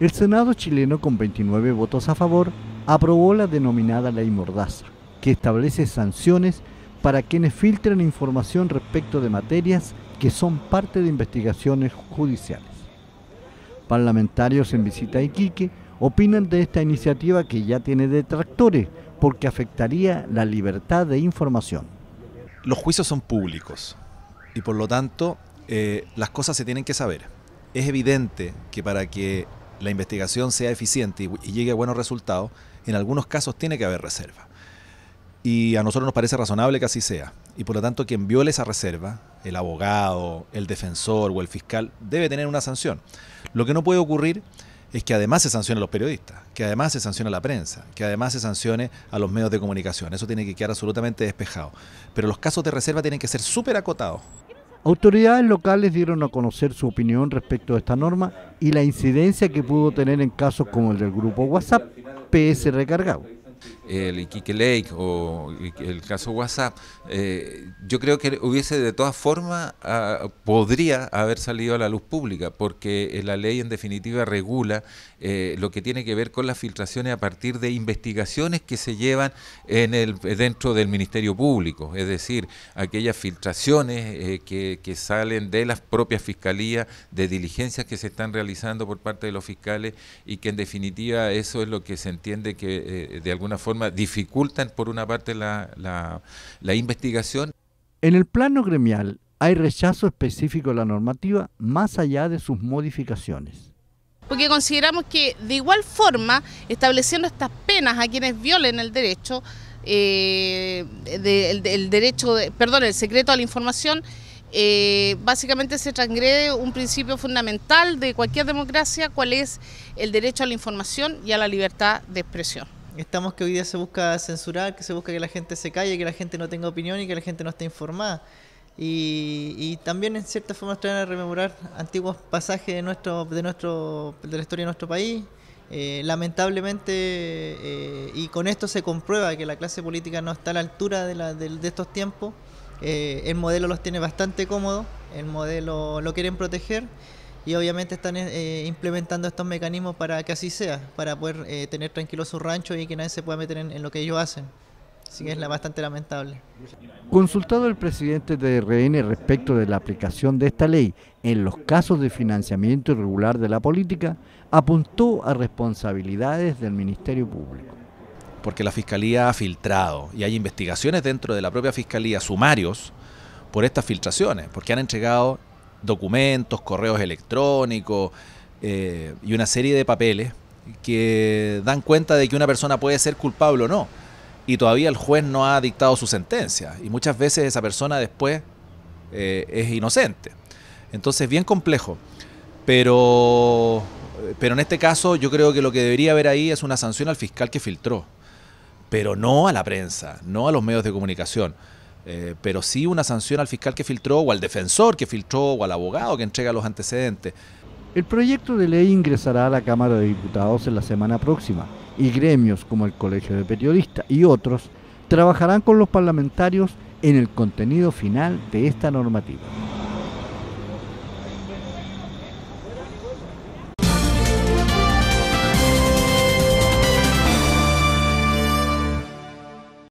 El Senado chileno, con 29 votos a favor, aprobó la denominada Ley Mordaza, que establece sanciones para quienes filtren información respecto de materias que son parte de investigaciones judiciales. Parlamentarios en visita a Iquique opinan de esta iniciativa que ya tiene detractores porque afectaría la libertad de información. Los juicios son públicos y por lo tanto eh, las cosas se tienen que saber. Es evidente que para que la investigación sea eficiente y, llegue a buenos resultados, en algunos casos tiene que haber reserva. Y a nosotros nos parece razonable que así sea. Y por lo tanto, quien viole esa reserva, el abogado, el defensor o el fiscal, debe tener una sanción. Lo que no puede ocurrir es que además se sancione a los periodistas, que además se sancione a la prensa, que además se sancione a los medios de comunicación. Eso tiene que quedar absolutamente despejado. Pero los casos de reserva tienen que ser súper acotados. Autoridades locales dieron a conocer su opinión respecto a esta norma y la incidencia que pudo tener en casos como el del grupo WhatsApp PS Recargado el Iquique Lake o el caso WhatsApp, eh, yo creo que hubiese de todas formas, ah, podría haber salido a la luz pública, porque eh, la ley en definitiva regula eh, lo que tiene que ver con las filtraciones a partir de investigaciones que se llevan en el, dentro del Ministerio Público, es decir, aquellas filtraciones que salen de las propias fiscalías, de diligencias que se están realizando por parte de los fiscales y que en definitiva eso es lo que se entiende que de alguna forma dificultan por una parte la, la, investigación. En el plano gremial hay rechazo específico a la normativa más allá de sus modificaciones porque consideramos que de igual forma, estableciendo estas penas a quienes violen el derecho, eh, derecho, perdón, el secreto a la información, eh, básicamente se transgrede un principio fundamental de cualquier democracia, cuál es el derecho a la información y a la libertad de expresión. Estamos que hoy día se busca censurar, que se busca que la gente se calle, que la gente no tenga opinión y que la gente no esté informada. Y, también en cierta forma nos traen a rememorar antiguos pasajes de nuestro, de nuestro, de la historia de nuestro país. Eh, lamentablemente, eh, y con esto se comprueba que la clase política no está a la altura de, estos tiempos. Eh, el modelo los tiene bastante cómodos, el modelo lo quieren proteger y obviamente están eh, eh, implementando estos mecanismos para que así sea, para poder eh, tener tranquilo su rancho y que nadie se pueda meter en, lo que ellos hacen. Así que es bastante lamentable. Consultado el presidente de RN respecto de la aplicación de esta ley en los casos de financiamiento irregular de la política, apuntó a responsabilidades del Ministerio Público. Porque la Fiscalía ha filtrado y hay investigaciones dentro de la propia Fiscalía, sumarios, por estas filtraciones, porque han entregado documentos, correos electrónicos eh, y una serie de papeles que dan cuenta de que una persona puede ser culpable o no. Y todavía el juez no ha dictado su sentencia. Y muchas veces esa persona después eh, es inocente. Entonces, bien complejo. Pero, pero en este caso yo creo que lo que debería haber ahí es una sanción al fiscal que filtró. Pero no a la prensa, no a los medios de comunicación. Eh, pero sí una sanción al fiscal que filtró, o al defensor que filtró, o al abogado que entrega los antecedentes. El proyecto de ley ingresará a la Cámara de Diputados en la semana próxima y gremios como el Colegio de Periodistas y otros trabajarán con los parlamentarios en el contenido final de esta normativa.